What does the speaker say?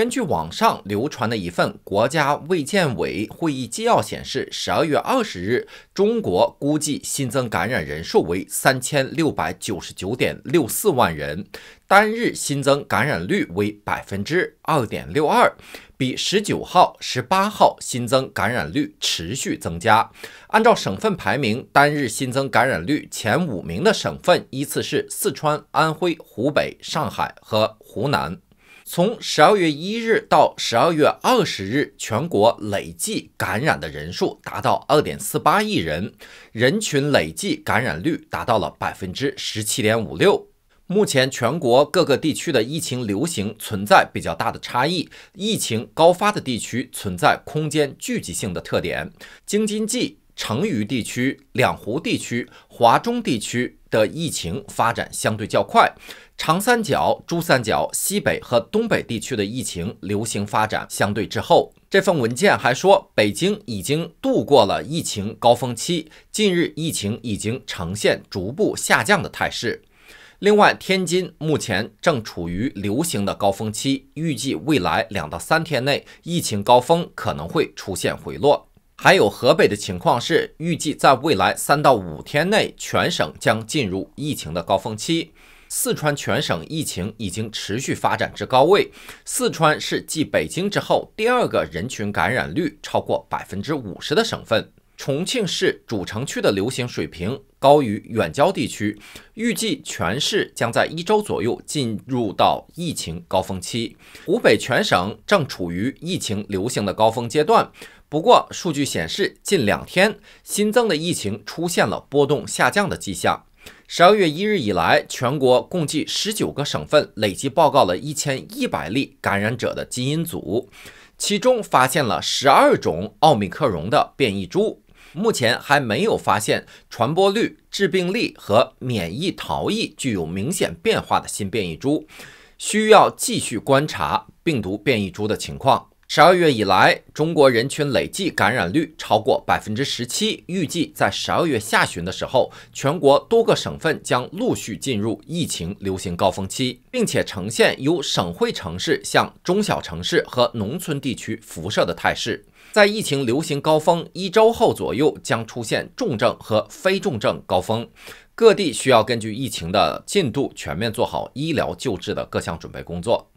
根据网上流传的一份国家卫健委会议纪要显示，十二月二十日，中国估计新增感染人数为三千六百九十九点六四万人，单日新增感染率为百分之二点六二，比十九号、十八号新增感染率持续增加。按照省份排名，单日新增感染率前五名的省份依次是四川、安徽、湖北、上海和湖南。从十二月一日到十二月二十日，全国累计感染的人数达到二点四八亿人，人群累计感染率达到了百分之十七点五六。目前，全国各个地区的疫情流行存在比较大的差异，疫情高发的地区存在空间聚集性的特点。京津冀、成渝地区、两湖地区、华中地区。的疫情发展相对较快，长三角、珠三角、西北和东北地区的疫情流行发展相对滞后。这份文件还说，北京已经度过了疫情高峰期，近日疫情已经呈现逐步下降的态势。另外，天津目前正处于流行的高峰期，预计未来两到三天内，疫情高峰可能会出现回落。还有河北的情况是，预计在未来三到五天内，全省将进入疫情的高峰期。四川全省疫情已经持续发展至高位，四川是继北京之后第二个人群感染率超过百分之五十的省份。重庆市主城区的流行水平高于远郊地区，预计全市将在一周左右进入到疫情高峰期。湖北全省正处于疫情流行的高峰阶段，不过数据显示，近两天新增的疫情出现了波动下降的迹象。十二月一日以来，全国共计十九个省份累计报告了一千一百例感染者的基因组，其中发现了十二种奥密克戎的变异株。目前还没有发现传播率、致病力和免疫逃逸具有明显变化的新变异株，需要继续观察病毒变异株的情况。十二月以来，中国人群累计感染率超过百分之十七。预计在十二月下旬的时候，全国多个省份将陆续进入疫情流行高峰期，并且呈现由省会城市向中小城市和农村地区辐射的态势。在疫情流行高峰一周后左右，将出现重症和非重症高峰。各地需要根据疫情的进度，全面做好医疗救治的各项准备工作。